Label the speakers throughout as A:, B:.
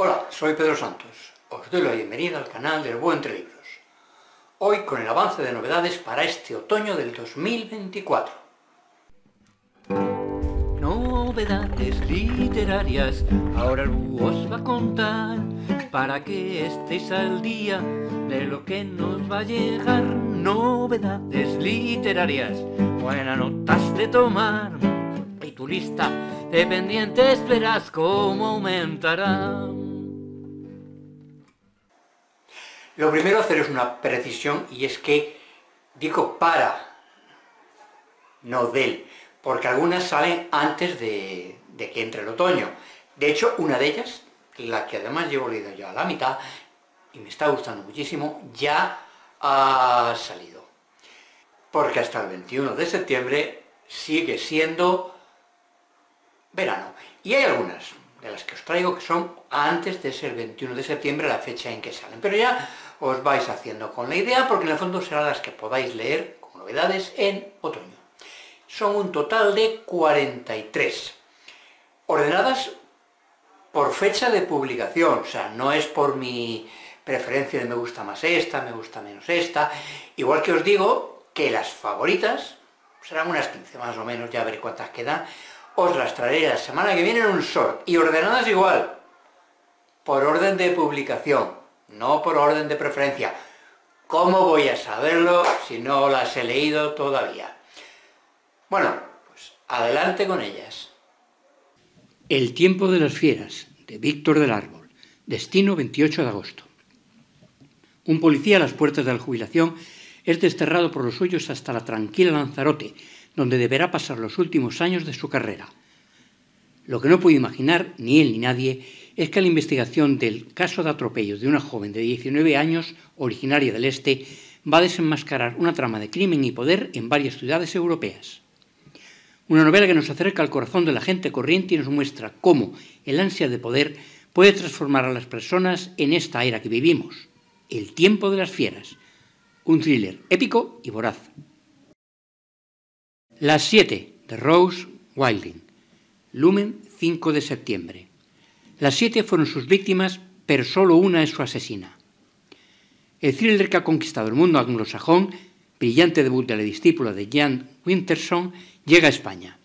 A: Hola, soy Pedro Santos. Os doy la bienvenida al canal del Buen Entre Libros. Hoy con el avance de novedades para este otoño del 2024. Novedades literarias, ahora os va a contar para que estéis al día de lo que nos va a llegar. Novedades literarias, buenas notas de tomar y tu lista de pendientes verás cómo aumentará. Lo primero hacer es una precisión y es que digo para, no del, porque algunas salen antes de, que entre el otoño. De hecho, una de ellas, la que además llevo leído ya a la mitad, y me está gustando muchísimo, ya ha salido. Porque hasta el 21 de septiembre sigue siendo verano. Y hay algunas, las que os traigo, que son antes de ser 21 de septiembre la fecha en que salen. Pero ya os vais haciendo con la idea, porque en el fondo serán las que podáis leer con novedades en otoño. Son un total de 43, ordenadas por fecha de publicación, o sea, no es por mi preferencia de me gusta más esta, me gusta menos esta, igual que os digo que las favoritas serán unas 15 más o menos, ya veré cuántas quedan, os las traeré la semana que viene en un short y ordenadas igual, por orden de publicación, no por orden de preferencia. ¿Cómo voy a saberlo si no las he leído todavía? Bueno, pues adelante con ellas. El tiempo de las fieras, de Víctor del Árbol, destino 28 de agosto. Un policía a las puertas de la jubilación es desterrado por los suyos hasta la tranquila Lanzarote, donde deberá pasar los últimos años de su carrera. Lo que no pude imaginar ni él ni nadie es que la investigación del caso de atropello de una joven de 19 años, originaria del Este, va a desenmascarar una trama de crimen y poder en varias ciudades europeas. Una novela que nos acerca al corazón de la gente corriente y nos muestra cómo el ansia de poder puede transformar a las personas en esta era que vivimos, el tiempo de las fieras. Un thriller épico y voraz, las 7 de Rose Wilding, Lumen 5 de septiembre. Las siete fueron sus víctimas, pero solo una es su asesina. El thriller que ha conquistado el mundo anglosajón, brillante debut de la discípula de Jan Winterson, llega a España.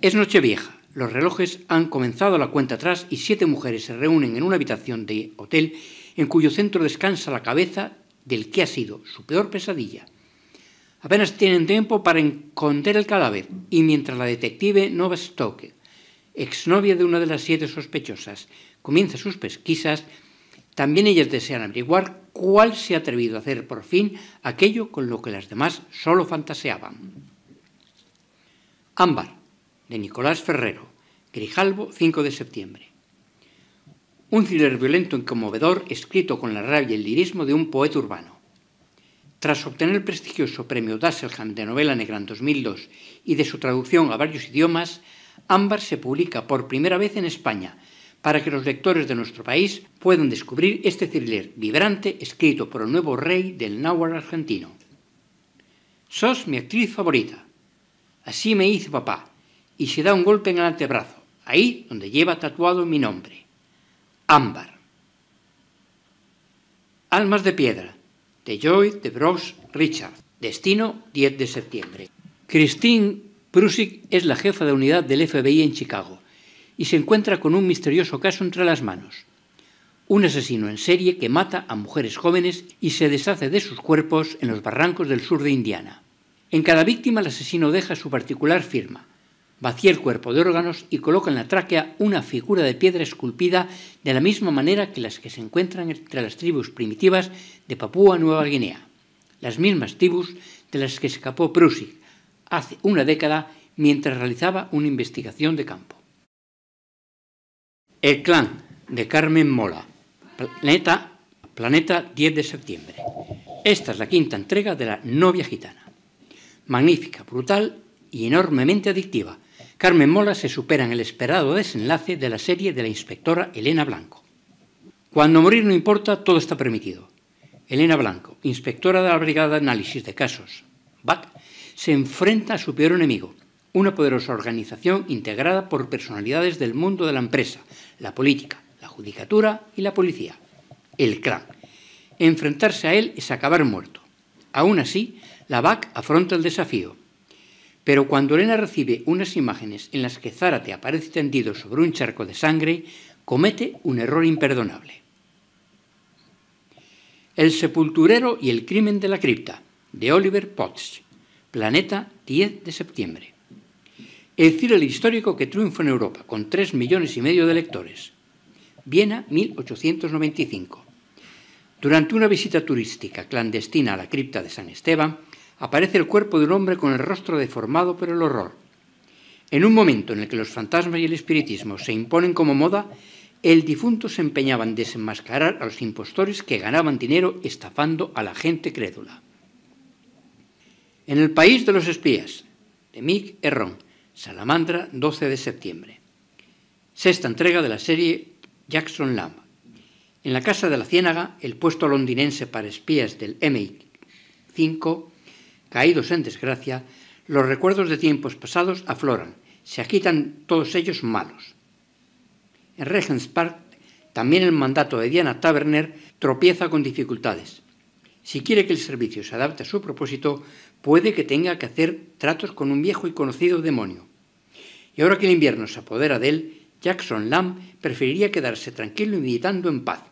A: Es noche vieja, los relojes han comenzado la cuenta atrás y siete mujeres se reúnen en una habitación de hotel en cuyo centro descansa la cabeza del que ha sido su peor pesadilla, Apenas tienen tiempo para encontrar el cadáver y mientras la detective Nova Stoke, exnovia de una de las siete sospechosas, comienza sus pesquisas, también ellas desean averiguar cuál se ha atrevido a hacer por fin aquello con lo que las demás solo fantaseaban. Ámbar, de Nicolás Ferrero, Grijalbo, 5 de septiembre. Un thriller violento y conmovedor escrito con la rabia y el lirismo de un poeta urbano. Tras obtener el prestigioso premio Dasselham de novela negra en 2002 y de su traducción a varios idiomas, Ámbar se publica por primera vez en España, para que los lectores de nuestro país puedan descubrir este thriller vibrante escrito por el nuevo rey del náhuatl argentino. Sos mi actriz favorita. Así me hizo papá, y se da un golpe en el antebrazo, ahí donde lleva tatuado mi nombre. Ámbar. Almas de piedra de Joy, de Bros Richard. Destino 10 de septiembre. Christine Prusik es la jefa de unidad del FBI en Chicago y se encuentra con un misterioso caso entre las manos. Un asesino en serie que mata a mujeres jóvenes y se deshace de sus cuerpos en los barrancos del sur de Indiana. En cada víctima el asesino deja su particular firma, Vacía el cuerpo de órganos y coloca en la tráquea una figura de piedra esculpida de la misma manera que las que se encuentran entre las tribus primitivas de Papúa Nueva Guinea, las mismas tribus de las que escapó Prusik hace una década mientras realizaba una investigación de campo. El clan de Carmen Mola, planeta, planeta 10 de septiembre. Esta es la quinta entrega de La novia gitana. Magnífica, brutal y enormemente adictiva, Carmen Mola se supera en el esperado desenlace de la serie de la inspectora Elena Blanco. Cuando morir no importa, todo está permitido. Elena Blanco, inspectora de la Brigada de Análisis de Casos, BAC, se enfrenta a su peor enemigo, una poderosa organización integrada por personalidades del mundo de la empresa, la política, la judicatura y la policía, el clan. Enfrentarse a él es acabar muerto. Aún así, la BAC afronta el desafío pero cuando Elena recibe unas imágenes en las que Zárate aparece tendido sobre un charco de sangre, comete un error imperdonable. El sepulturero y el crimen de la cripta, de Oliver Potts, Planeta 10 de septiembre. El thriller histórico que triunfa en Europa con 3 millones y medio de lectores. Viena 1895. Durante una visita turística clandestina a la cripta de San Esteban, aparece el cuerpo de un hombre con el rostro deformado por el horror. En un momento en el que los fantasmas y el espiritismo se imponen como moda, el difunto se empeñaba en desenmascarar a los impostores que ganaban dinero estafando a la gente crédula. En el país de los espías, de Mick Herron, Salamandra, 12 de septiembre. Sexta entrega de la serie Jackson Lamb. En la Casa de la Ciénaga, el puesto londinense para espías del MI5 caídos en desgracia, los recuerdos de tiempos pasados afloran, se agitan todos ellos malos. En Regents Park, también el mandato de Diana Taverner tropieza con dificultades. Si quiere que el servicio se adapte a su propósito, puede que tenga que hacer tratos con un viejo y conocido demonio. Y ahora que el invierno se apodera de él, Jackson Lamb preferiría quedarse tranquilo y meditando en paz,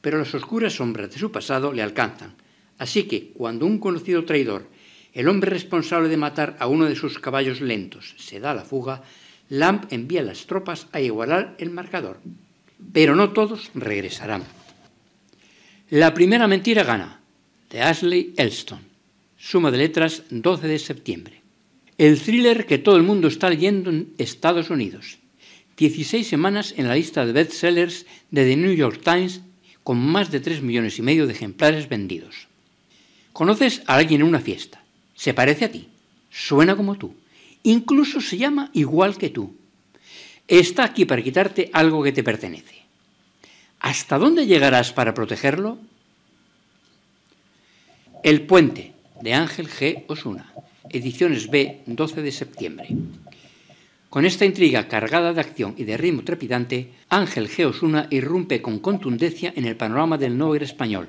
A: pero las oscuras sombras de su pasado le alcanzan. Así que, cuando un conocido traidor el hombre responsable de matar a uno de sus caballos lentos se da la fuga, Lamp envía las tropas a igualar el marcador, pero no todos regresarán. La primera mentira gana, de Ashley Elston, suma de letras 12 de septiembre. El thriller que todo el mundo está leyendo en Estados Unidos. 16 semanas en la lista de bestsellers de The New York Times con más de 3 millones y medio de ejemplares vendidos. Conoces a alguien en una fiesta. Se parece a ti, suena como tú, incluso se llama igual que tú. Está aquí para quitarte algo que te pertenece. ¿Hasta dónde llegarás para protegerlo? El puente de Ángel G. Osuna, ediciones B, 12 de septiembre. Con esta intriga cargada de acción y de ritmo trepidante, Ángel G. Osuna irrumpe con contundencia en el panorama del ir español,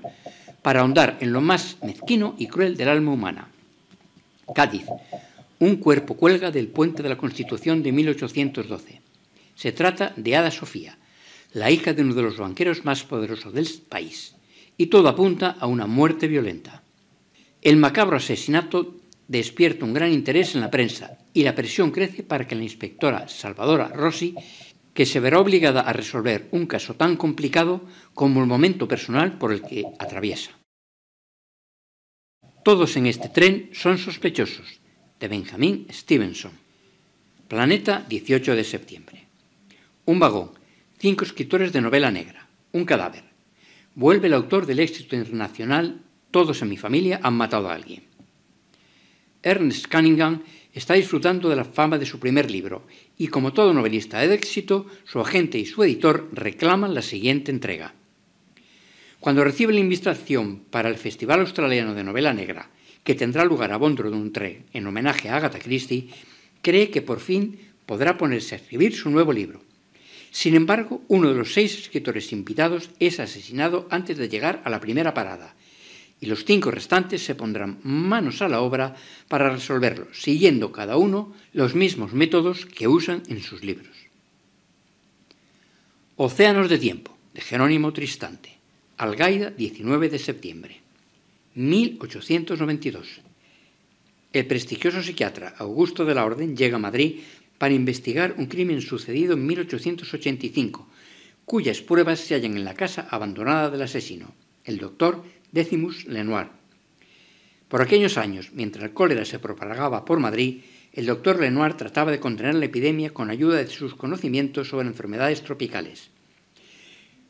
A: para ahondar en lo más mezquino y cruel del alma humana, Cádiz. Un cuerpo cuelga del puente de la Constitución de 1812. Se trata de Ada Sofía, la hija de uno de los banqueros más poderosos del país, y todo apunta a una muerte violenta. El macabro asesinato despierta un gran interés en la prensa y la presión crece para que la inspectora Salvadora Rossi, que se verá obligada a resolver un caso tan complicado como el momento personal por el que atraviesa. Todos en este tren son sospechosos, de Benjamin Stevenson. Planeta 18 de septiembre. Un vagón, cinco escritores de novela negra, un cadáver. Vuelve el autor del éxito internacional Todos en mi familia han matado a alguien. Ernest Cunningham está disfrutando de la fama de su primer libro y como todo novelista de éxito, su agente y su editor reclaman la siguiente entrega. Cuando recibe la invitación para el Festival Australiano de Novela Negra, que tendrá lugar a de un bondro tren en homenaje a Agatha Christie, cree que por fin podrá ponerse a escribir su nuevo libro. Sin embargo, uno de los seis escritores invitados es asesinado antes de llegar a la primera parada, y los cinco restantes se pondrán manos a la obra para resolverlo, siguiendo cada uno los mismos métodos que usan en sus libros. Océanos de Tiempo, de Jerónimo Tristante. Algaida, 19 de septiembre. 1892. El prestigioso psiquiatra Augusto de la Orden llega a Madrid para investigar un crimen sucedido en 1885, cuyas pruebas se hallan en la casa abandonada del asesino, el doctor Decimus Lenoir. Por aquellos años, mientras el cólera se propagaba por Madrid, el doctor Lenoir trataba de contener la epidemia con ayuda de sus conocimientos sobre enfermedades tropicales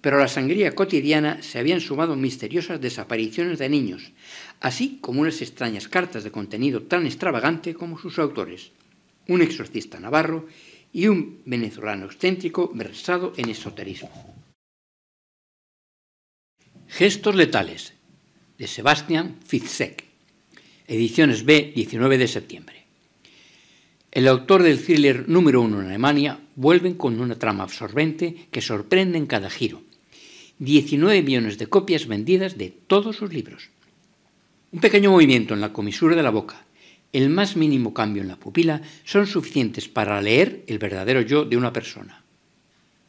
A: pero a la sangría cotidiana se habían sumado misteriosas desapariciones de niños, así como unas extrañas cartas de contenido tan extravagante como sus autores, un exorcista navarro y un venezolano excéntrico versado en esoterismo. Gestos letales de Sebastian Fitzek, ediciones B, 19 de septiembre. El autor del thriller número uno en Alemania vuelve con una trama absorbente que sorprende en cada giro 19 millones de copias vendidas de todos sus libros. Un pequeño movimiento en la comisura de la boca, el más mínimo cambio en la pupila, son suficientes para leer el verdadero yo de una persona.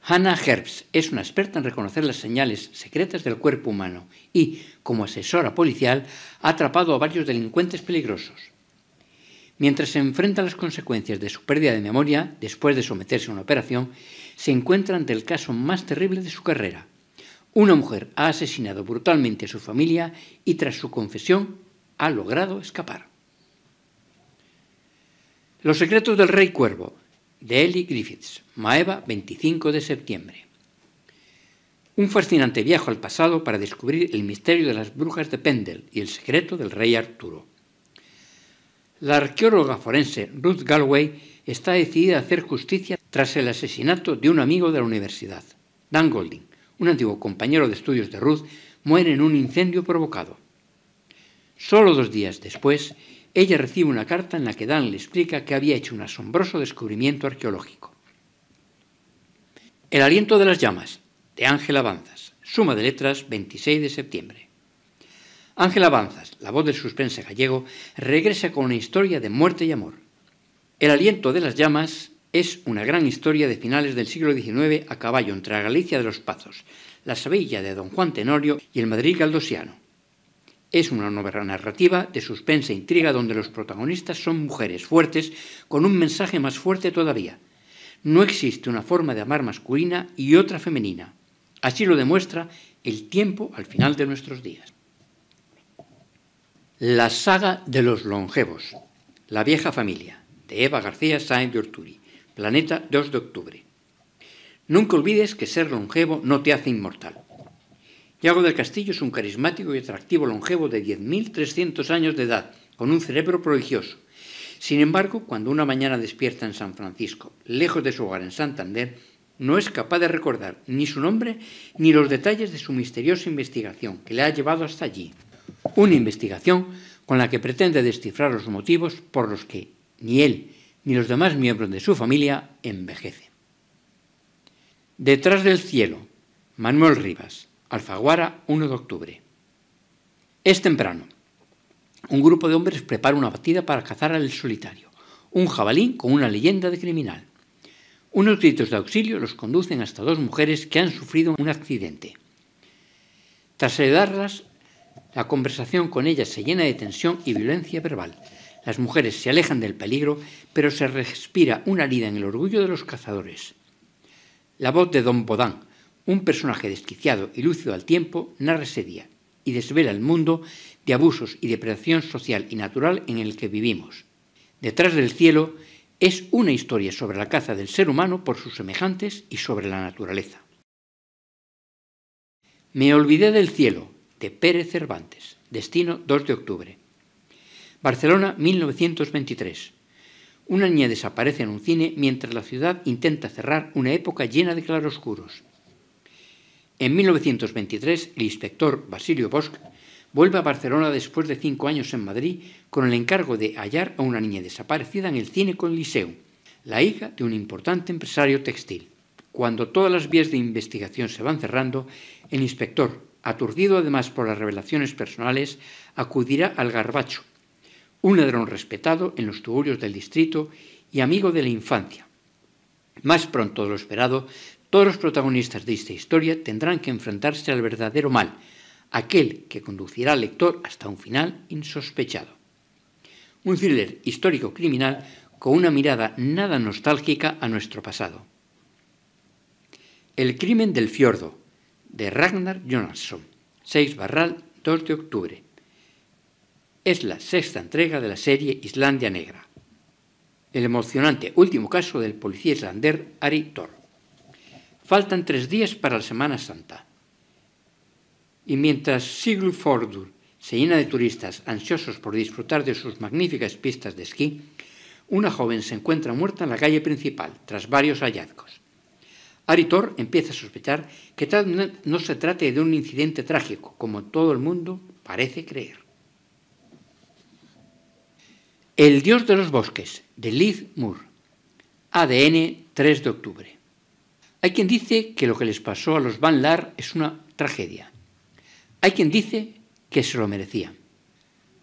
A: Hannah Herbst es una experta en reconocer las señales secretas del cuerpo humano y, como asesora policial, ha atrapado a varios delincuentes peligrosos. Mientras se enfrenta a las consecuencias de su pérdida de memoria, después de someterse a una operación, se encuentra ante el caso más terrible de su carrera, una mujer ha asesinado brutalmente a su familia y tras su confesión ha logrado escapar. Los secretos del rey cuervo, de Ellie Griffiths, Maeva, 25 de septiembre. Un fascinante viaje al pasado para descubrir el misterio de las brujas de Pendle y el secreto del rey Arturo. La arqueóloga forense Ruth Galway está decidida a hacer justicia tras el asesinato de un amigo de la universidad, Dan Golding, un antiguo compañero de estudios de Ruth, muere en un incendio provocado. Solo dos días después, ella recibe una carta en la que Dan le explica que había hecho un asombroso descubrimiento arqueológico. El aliento de las llamas, de Ángel Avanzas, suma de letras 26 de septiembre. Ángel Avanzas, la voz del suspense gallego, regresa con una historia de muerte y amor. El aliento de las llamas es una gran historia de finales del siglo XIX a caballo entre la Galicia de los Pazos, la Sevilla de don Juan Tenorio y el Madrid galdosiano. Es una novela narrativa de suspensa e intriga donde los protagonistas son mujeres fuertes con un mensaje más fuerte todavía. No existe una forma de amar masculina y otra femenina. Así lo demuestra el tiempo al final de nuestros días. La saga de los longevos, la vieja familia, de Eva García Sáenz de Orturi, Planeta 2 de octubre. Nunca olvides que ser longevo no te hace inmortal. Yago del Castillo es un carismático y atractivo longevo de 10.300 años de edad, con un cerebro prodigioso. Sin embargo, cuando una mañana despierta en San Francisco, lejos de su hogar en Santander, no es capaz de recordar ni su nombre ni los detalles de su misteriosa investigación que le ha llevado hasta allí. Una investigación con la que pretende descifrar los motivos por los que ni él ni los demás miembros de su familia envejecen. Detrás del cielo, Manuel Rivas, Alfaguara, 1 de octubre. Es temprano. Un grupo de hombres prepara una batida para cazar al solitario, un jabalín con una leyenda de criminal. Unos gritos de auxilio los conducen hasta dos mujeres que han sufrido un accidente. Tras heredarlas, la conversación con ellas se llena de tensión y violencia verbal. Las mujeres se alejan del peligro, pero se respira una herida en el orgullo de los cazadores. La voz de Don Bodán, un personaje desquiciado y lúcido al tiempo, narra ese día y desvela el mundo de abusos y depredación social y natural en el que vivimos. Detrás del cielo es una historia sobre la caza del ser humano por sus semejantes y sobre la naturaleza. Me olvidé del cielo, de Pérez Cervantes, destino 2 de octubre. Barcelona, 1923. Una niña desaparece en un cine mientras la ciudad intenta cerrar una época llena de claroscuros. En 1923, el inspector Basilio Bosch vuelve a Barcelona después de cinco años en Madrid con el encargo de hallar a una niña desaparecida en el cine con Liceo, la hija de un importante empresario textil. Cuando todas las vías de investigación se van cerrando, el inspector, aturdido además por las revelaciones personales, acudirá al Garbacho, un ladrón respetado en los tugurios del distrito y amigo de la infancia. Más pronto de lo esperado, todos los protagonistas de esta historia tendrán que enfrentarse al verdadero mal, aquel que conducirá al lector hasta un final insospechado. Un thriller histórico-criminal con una mirada nada nostálgica a nuestro pasado. El crimen del fiordo, de Ragnar Jonasson, 6 barral 2 de octubre es la sexta entrega de la serie Islandia Negra. El emocionante último caso del policía islander Ari Thor. Faltan tres días para la Semana Santa. Y mientras Siglufjordur se llena de turistas ansiosos por disfrutar de sus magníficas pistas de esquí, una joven se encuentra muerta en la calle principal, tras varios hallazgos. Thor empieza a sospechar que tal no se trate de un incidente trágico, como todo el mundo parece creer. El dios de los bosques, de Liz Moore. ADN 3 de octubre. Hay quien dice que lo que les pasó a los Van Lar es una tragedia. Hay quien dice que se lo merecía.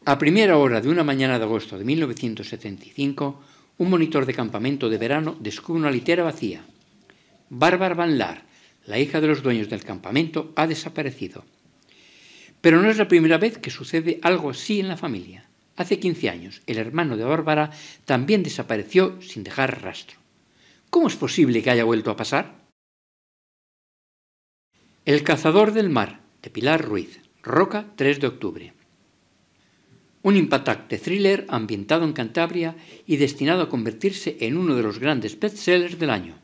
A: A primera hora de una mañana de agosto de 1975, un monitor de campamento de verano descubre una litera vacía. Bárbara Van Lar, la hija de los dueños del campamento, ha desaparecido. Pero no es la primera vez que sucede algo así en la familia. Hace 15 años, el hermano de Bárbara también desapareció sin dejar rastro. ¿Cómo es posible que haya vuelto a pasar? El cazador del mar, de Pilar Ruiz, Roca, 3 de octubre. Un impactante thriller ambientado en Cantabria y destinado a convertirse en uno de los grandes bestsellers del año.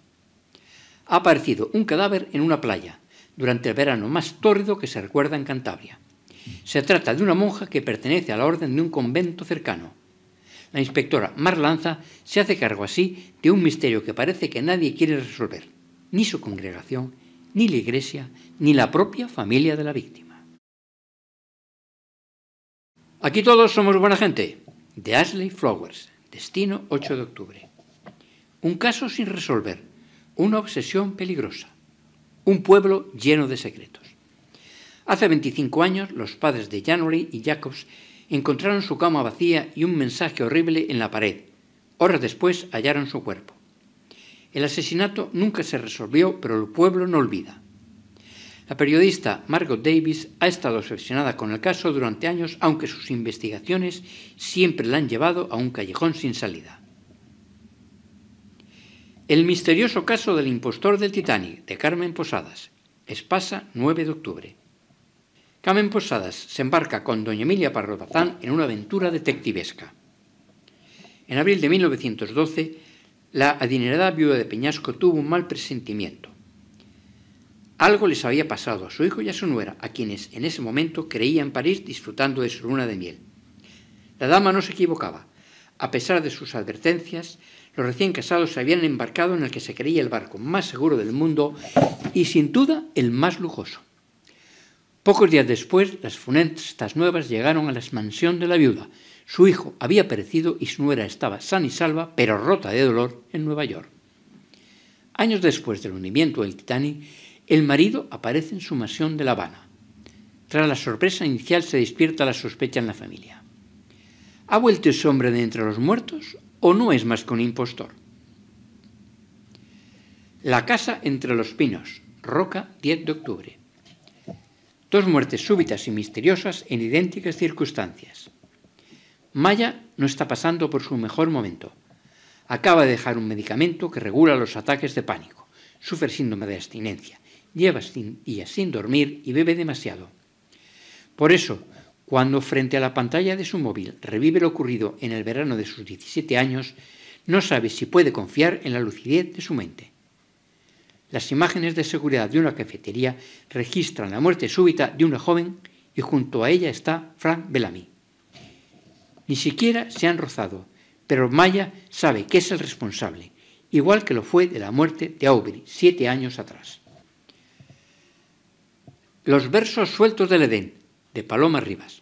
A: Ha aparecido un cadáver en una playa, durante el verano más tórrido que se recuerda en Cantabria. Se trata de una monja que pertenece a la orden de un convento cercano. La inspectora Marlanza se hace cargo así de un misterio que parece que nadie quiere resolver, ni su congregación, ni la iglesia, ni la propia familia de la víctima. Aquí todos somos buena gente, de Ashley Flowers, destino 8 de octubre. Un caso sin resolver, una obsesión peligrosa, un pueblo lleno de secretos. Hace 25 años, los padres de January y Jacobs encontraron su cama vacía y un mensaje horrible en la pared. Horas después hallaron su cuerpo. El asesinato nunca se resolvió, pero el pueblo no olvida. La periodista Margot Davis ha estado obsesionada con el caso durante años, aunque sus investigaciones siempre la han llevado a un callejón sin salida. El misterioso caso del impostor del Titanic, de Carmen Posadas, Espasa, 9 de octubre. Camen Posadas se embarca con doña Emilia Parrotazán en una aventura detectivesca. En abril de 1912, la adinerada viuda de Peñasco tuvo un mal presentimiento. Algo les había pasado a su hijo y a su nuera, a quienes en ese momento creían París disfrutando de su luna de miel. La dama no se equivocaba. A pesar de sus advertencias, los recién casados se habían embarcado en el que se creía el barco más seguro del mundo y sin duda el más lujoso. Pocos días después, las funestas nuevas llegaron a la mansión de la viuda. Su hijo había perecido y su nuera estaba sana y salva, pero rota de dolor, en Nueva York. Años después del hundimiento del Titanic, el marido aparece en su mansión de La Habana. Tras la sorpresa inicial se despierta la sospecha en la familia. ¿Ha vuelto ese hombre de entre los muertos o no es más que un impostor? La casa entre los pinos, Roca, 10 de octubre. Dos muertes súbitas y misteriosas en idénticas circunstancias. Maya no está pasando por su mejor momento. Acaba de dejar un medicamento que regula los ataques de pánico. Sufre síndrome de abstinencia. Lleva días sin dormir y bebe demasiado. Por eso, cuando frente a la pantalla de su móvil revive lo ocurrido en el verano de sus 17 años, no sabe si puede confiar en la lucidez de su mente. Las imágenes de seguridad de una cafetería registran la muerte súbita de una joven y junto a ella está Frank Bellamy. Ni siquiera se han rozado, pero Maya sabe que es el responsable, igual que lo fue de la muerte de Aubrey siete años atrás. Los versos sueltos del Edén, de Paloma Rivas,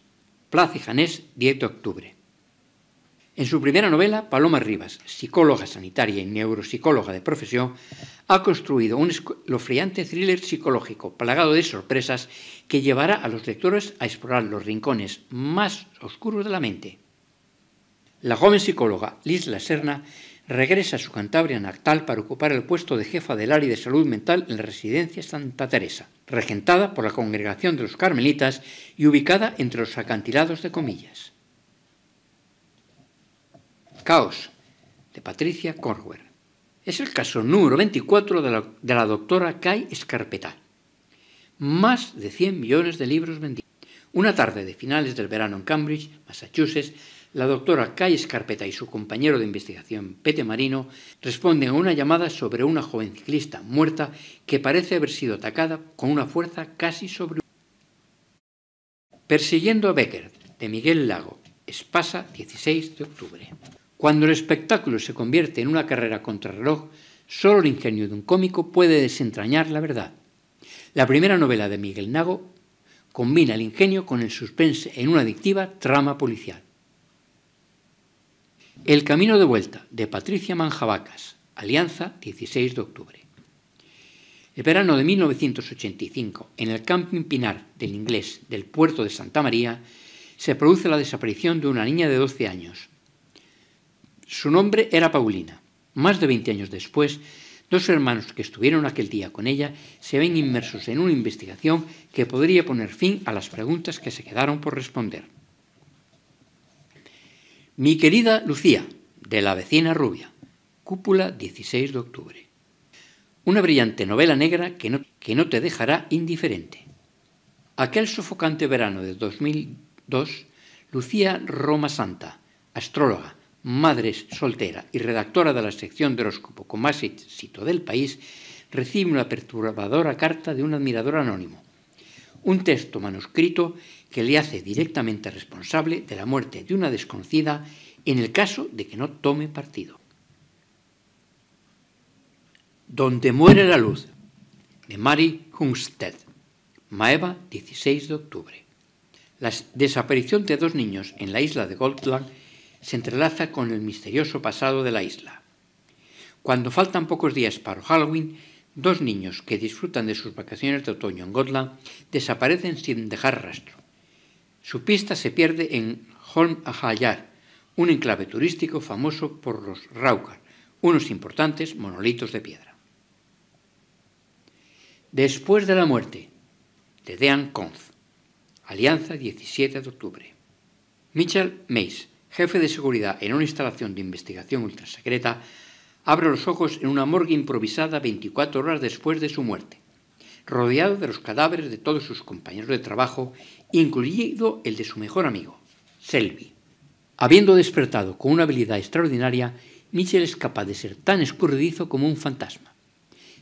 A: Plaza y Janés, 10 de octubre. En su primera novela, Paloma Rivas, psicóloga sanitaria y neuropsicóloga de profesión, ha construido un lofriante thriller psicológico plagado de sorpresas que llevará a los lectores a explorar los rincones más oscuros de la mente. La joven psicóloga Liz Serna regresa a su Cantabria natal para ocupar el puesto de jefa del área de salud mental en la residencia Santa Teresa, regentada por la Congregación de los Carmelitas y ubicada entre los acantilados de Comillas. Caos, de Patricia Corwer. Es el caso número 24 de la, doctora Kai Scarpeta. Más de 100 millones de libros vendidos. Una tarde de finales del verano en Cambridge, Massachusetts, la doctora Kai Scarpeta y su compañero de investigación Pete Marino responden a una llamada sobre una joven ciclista muerta que parece haber sido atacada con una fuerza casi sobre Persiguiendo a Becker, de Miguel Lago, Espasa, 16 de octubre. Cuando el espectáculo se convierte en una carrera contrarreloj, solo el ingenio de un cómico puede desentrañar la verdad. La primera novela de Miguel Nago combina el ingenio con el suspense en una adictiva trama policial. El camino de vuelta de Patricia Manjabacas, Alianza, 16 de octubre. El verano de 1985, en el camping Pinar del Inglés del puerto de Santa María, se produce la desaparición de una niña de 12 años, su nombre era Paulina. Más de 20 años después, dos hermanos que estuvieron aquel día con ella se ven inmersos en una investigación que podría poner fin a las preguntas que se quedaron por responder. Mi querida Lucía, de la vecina rubia, cúpula 16 de octubre. Una brillante novela negra que no, te dejará indiferente. Aquel sofocante verano de 2002, Lucía Roma Santa, astróloga, madres soltera y redactora de la sección de horóscopo con más del país, recibe una perturbadora carta de un admirador anónimo. Un texto manuscrito que le hace directamente responsable de la muerte de una desconocida en el caso de que no tome partido. Donde muere la luz, de Mary Hungstead, Maeva, 16 de octubre. La desaparición de dos niños en la isla de Goldland se entrelaza con el misterioso pasado de la isla. Cuando faltan pocos días para Halloween, dos niños que disfrutan de sus vacaciones de otoño en Gotland desaparecen sin dejar rastro. Su pista se pierde en Holm Hayar, un enclave turístico famoso por los Raukar, unos importantes monolitos de piedra. Después de la muerte, de Dean Conf, Alianza 17 de octubre. Mitchell Mace, jefe de seguridad en una instalación de investigación ultrasecreta, abre los ojos en una morgue improvisada 24 horas después de su muerte, rodeado de los cadáveres de todos sus compañeros de trabajo, incluido el de su mejor amigo, Selby. Habiendo despertado con una habilidad extraordinaria, Mitchell es capaz de ser tan escurridizo como un fantasma.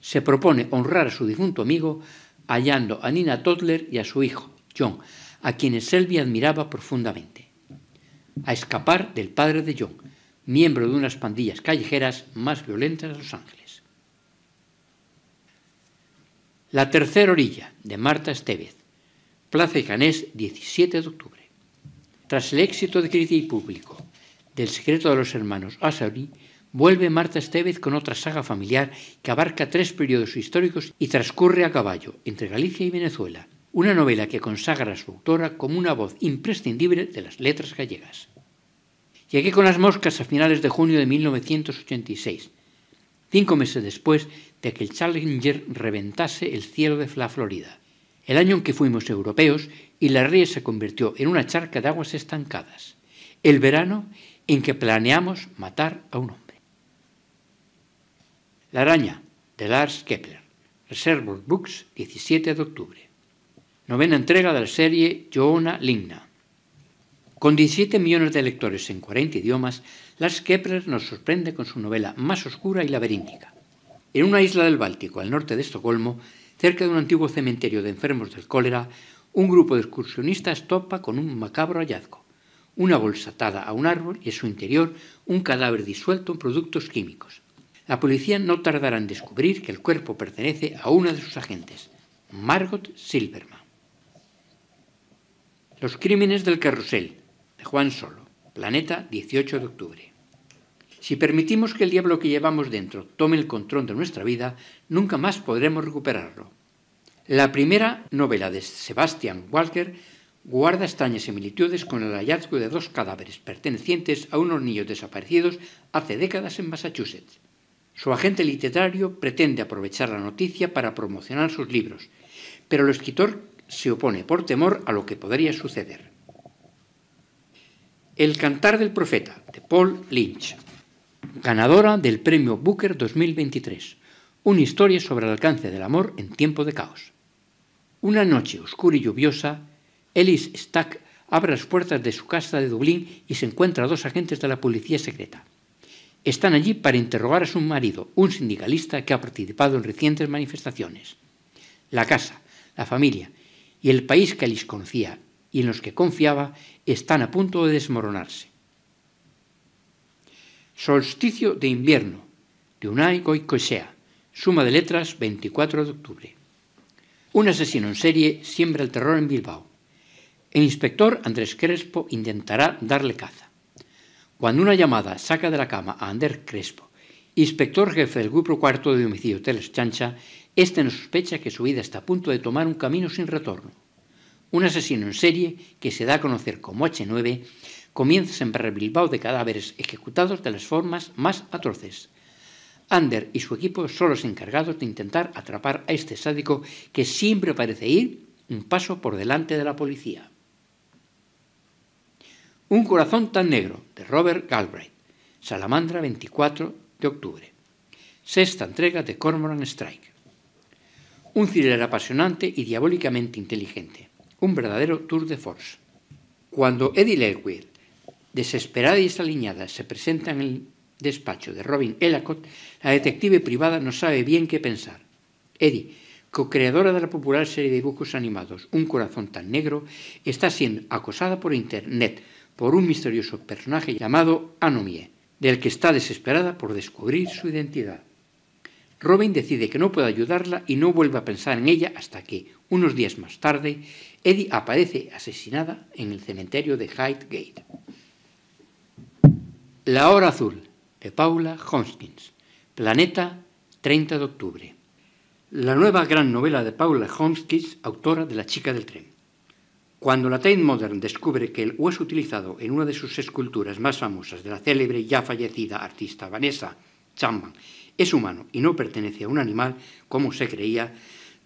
A: Se propone honrar a su difunto amigo hallando a Nina Todler y a su hijo, John, a quienes Selby admiraba profundamente a escapar del padre de John, miembro de unas pandillas callejeras más violentas de Los Ángeles. La tercera orilla, de Marta Estevez, Plaza de Canés, 17 de octubre. Tras el éxito de crítica y público del secreto de los hermanos Asari, vuelve Marta Estevez con otra saga familiar que abarca tres periodos históricos y transcurre a caballo entre Galicia y Venezuela, una novela que consagra a su autora como una voz imprescindible de las letras gallegas. Llegué con las moscas a finales de junio de 1986, cinco meses después de que el Challenger reventase el cielo de la Florida, el año en que fuimos europeos y la ría se convirtió en una charca de aguas estancadas, el verano en que planeamos matar a un hombre. La araña, de Lars Kepler, Reservoir Books, 17 de octubre novena entrega de la serie Joona Ligna. Con 17 millones de lectores en 40 idiomas, Lars Kepler nos sorprende con su novela más oscura y laberíntica. En una isla del Báltico, al norte de Estocolmo, cerca de un antiguo cementerio de enfermos del cólera, un grupo de excursionistas topa con un macabro hallazgo, una bolsa atada a un árbol y en su interior un cadáver disuelto en productos químicos. La policía no tardará en descubrir que el cuerpo pertenece a una de sus agentes, Margot Silverman. Los crímenes del carrusel, de Juan Solo, Planeta, 18 de octubre. Si permitimos que el diablo que llevamos dentro tome el control de nuestra vida, nunca más podremos recuperarlo. La primera novela de Sebastian Walker guarda extrañas similitudes con el hallazgo de dos cadáveres pertenecientes a unos niños desaparecidos hace décadas en Massachusetts. Su agente literario pretende aprovechar la noticia para promocionar sus libros, pero el escritor se opone por temor a lo que podría suceder. El Cantar del Profeta, de Paul Lynch, ganadora del Premio Booker 2023, una historia sobre el alcance del amor en tiempo de caos. Una noche oscura y lluviosa, Ellis Stack abre las puertas de su casa de Dublín y se encuentra a dos agentes de la policía secreta. Están allí para interrogar a su marido, un sindicalista que ha participado en recientes manifestaciones. La casa, la familia y el país que les confía y en los que confiaba están a punto de desmoronarse. Solsticio de invierno, de Unai Goicoechea, suma de letras 24 de octubre. Un asesino en serie siembra el terror en Bilbao. El inspector Andrés Crespo intentará darle caza. Cuando una llamada saca de la cama a Andrés Crespo Inspector jefe del grupo cuarto de homicidio Teleschancha Chancha, este nos sospecha que su vida está a punto de tomar un camino sin retorno. Un asesino en serie, que se da a conocer como H9, comienza a sembrar Bilbao de cadáveres ejecutados de las formas más atroces. Ander y su equipo son los encargados de intentar atrapar a este sádico que siempre parece ir un paso por delante de la policía. Un corazón tan negro, de Robert Galbraith, Salamandra 24 octubre. Sexta entrega de Cormoran Strike. Un thriller apasionante y diabólicamente inteligente. Un verdadero tour de force. Cuando Eddie Ledwill, desesperada y desaliñada, se presenta en el despacho de Robin Ellacott la detective privada no sabe bien qué pensar. Eddie, co-creadora de la popular serie de dibujos animados Un corazón tan negro, está siendo acosada por Internet por un misterioso personaje llamado Anomie, del que está desesperada por descubrir su identidad. Robin decide que no puede ayudarla y no vuelve a pensar en ella hasta que, unos días más tarde, Eddie aparece asesinada en el cementerio de Hyde Gate. La hora azul de Paula Homskins. Planeta 30 de octubre. La nueva gran novela de Paula Homskins, autora de La chica del tren. Cuando la Tate Modern descubre que el hueso utilizado en una de sus esculturas más famosas de la célebre y ya fallecida artista Vanessa Chamban es humano y no pertenece a un animal como se creía,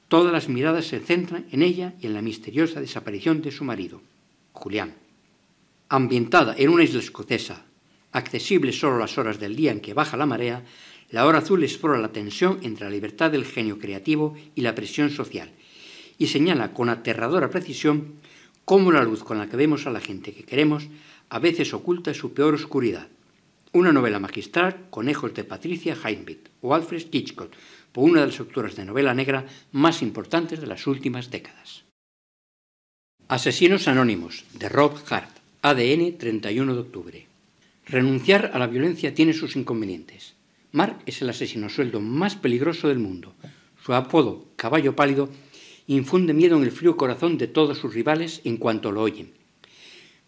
A: todas las miradas se centran en ella y en la misteriosa desaparición de su marido, Julián. Ambientada en una isla escocesa, accesible solo las horas del día en que baja la marea, la hora azul explora la tensión entre la libertad del genio creativo y la presión social, y señala con aterradora precisión cómo la luz con la que vemos a la gente que queremos a veces oculta su peor oscuridad. Una novela magistral, Conejos de Patricia Heinbeck o Alfred Hitchcock, por una de las autoras de novela negra más importantes de las últimas décadas. Asesinos Anónimos, de Rob Hart, ADN 31 de octubre. Renunciar a la violencia tiene sus inconvenientes. Mark es el asesino sueldo más peligroso del mundo. Su apodo, Caballo Pálido, infunde miedo en el frío corazón de todos sus rivales en cuanto lo oyen.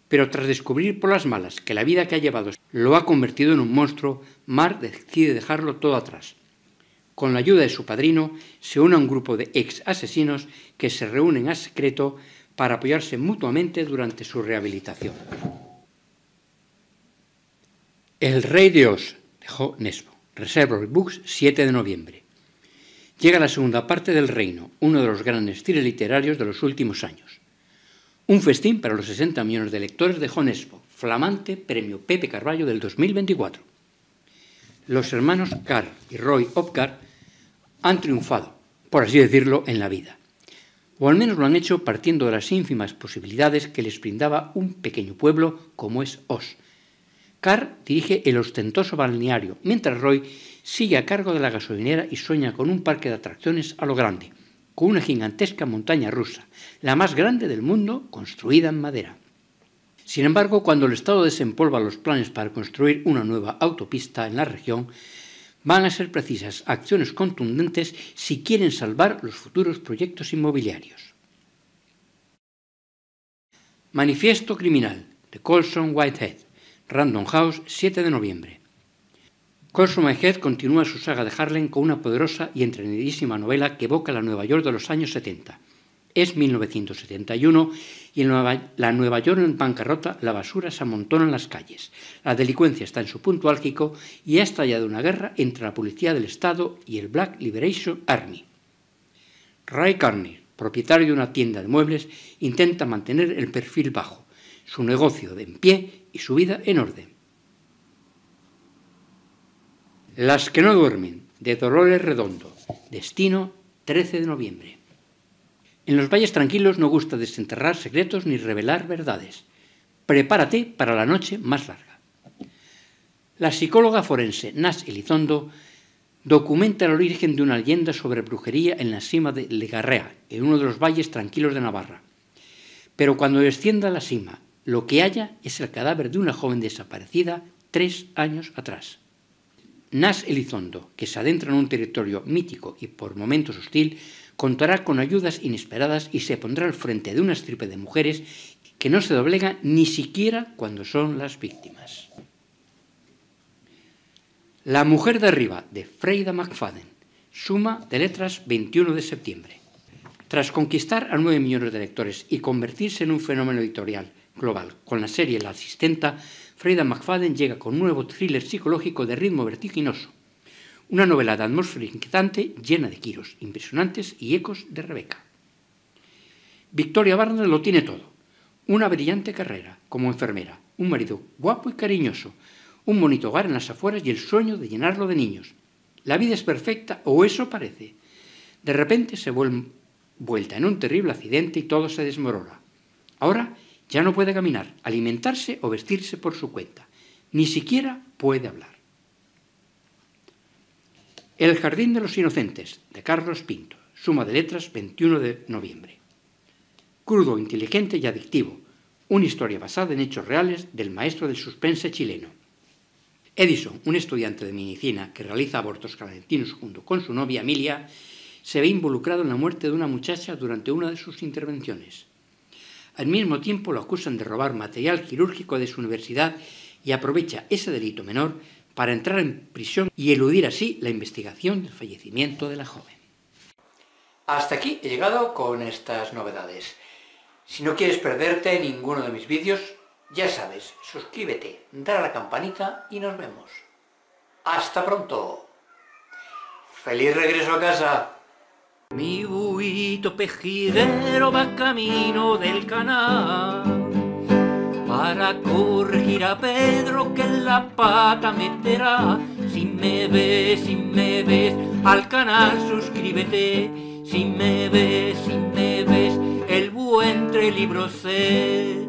A: Pero tras descubrir por las malas que la vida que ha llevado lo ha convertido en un monstruo, Mar decide dejarlo todo atrás. Con la ayuda de su padrino, se une a un grupo de ex asesinos que se reúnen a secreto para apoyarse mutuamente durante su rehabilitación. El Rey Dios, dejó Nesbo, Reservoir Books, 7 de noviembre llega la segunda parte del Reino, uno de los grandes tiros literarios de los últimos años. Un festín para los 60 millones de lectores de Jonespo, flamante premio Pepe Carballo del 2024. Los hermanos Carr y Roy Opcar han triunfado, por así decirlo, en la vida. O al menos lo han hecho partiendo de las ínfimas posibilidades que les brindaba un pequeño pueblo como es os Carr dirige el ostentoso balneario, mientras Roy sigue a cargo de la gasolinera y sueña con un parque de atracciones a lo grande, con una gigantesca montaña rusa, la más grande del mundo construida en madera. Sin embargo, cuando el Estado desempolva los planes para construir una nueva autopista en la región, van a ser precisas acciones contundentes si quieren salvar los futuros proyectos inmobiliarios. Manifiesto Criminal de Colson Whitehead, Random House, 7 de noviembre. Corso continúa su saga de Harlem con una poderosa y entrenadísima novela que evoca la Nueva York de los años 70. Es 1971 y en la Nueva York en bancarrota la basura se amontona en las calles. La delincuencia está en su punto álgico y ha estallado una guerra entre la policía del Estado y el Black Liberation Army. Ray Carney, propietario de una tienda de muebles, intenta mantener el perfil bajo, su negocio en pie y su vida en orden las que no duermen, de Dolores Redondo, destino 13 de noviembre. En los valles tranquilos no gusta desenterrar secretos ni revelar verdades. Prepárate para la noche más larga. La psicóloga forense Nash Elizondo documenta el origen de una leyenda sobre brujería en la cima de Legarrea, en uno de los valles tranquilos de Navarra. Pero cuando descienda a la cima, lo que haya es el cadáver de una joven desaparecida tres años atrás. Nas Elizondo, que se adentra en un territorio mítico y por momentos hostil, contará con ayudas inesperadas y se pondrá al frente de una estripe de mujeres que no se doblega ni siquiera cuando son las víctimas. La mujer de arriba, de Freida McFadden, suma de letras 21 de septiembre. Tras conquistar a 9 millones de lectores y convertirse en un fenómeno editorial global con la serie La Asistenta, Freda McFadden llega con un nuevo thriller psicológico de ritmo vertiginoso. Una novela de atmósfera inquietante llena de giros impresionantes y ecos de Rebeca. Victoria Barnes lo tiene todo. Una brillante carrera como enfermera, un marido guapo y cariñoso, un bonito hogar en las afueras y el sueño de llenarlo de niños. La vida es perfecta, o eso parece. De repente se vuelve vuelta en un terrible accidente y todo se desmorona. Ahora ya no puede caminar, alimentarse o vestirse por su cuenta. Ni siquiera puede hablar. El Jardín de los Inocentes, de Carlos Pinto, suma de letras, 21 de noviembre. Crudo, inteligente y adictivo, una historia basada en hechos reales del maestro del suspense chileno. Edison, un estudiante de medicina que realiza abortos clandestinos junto con su novia Emilia, se ve involucrado en la muerte de una muchacha durante una de sus intervenciones. Al mismo tiempo lo acusan de robar material quirúrgico de su universidad y aprovecha ese delito menor para entrar en prisión y eludir así la investigación del fallecimiento de la joven. Hasta aquí he llegado con estas novedades. Si no quieres perderte ninguno de mis vídeos, ya sabes, suscríbete, dar a la campanita y nos vemos. ¡Hasta pronto! ¡Feliz regreso a casa! Mi buito pejidero va camino del canal para corregir a Pedro que la pata meterá. Si me ves, si me ves, al canal suscríbete. Si me ves, si me ves, el buen entre libros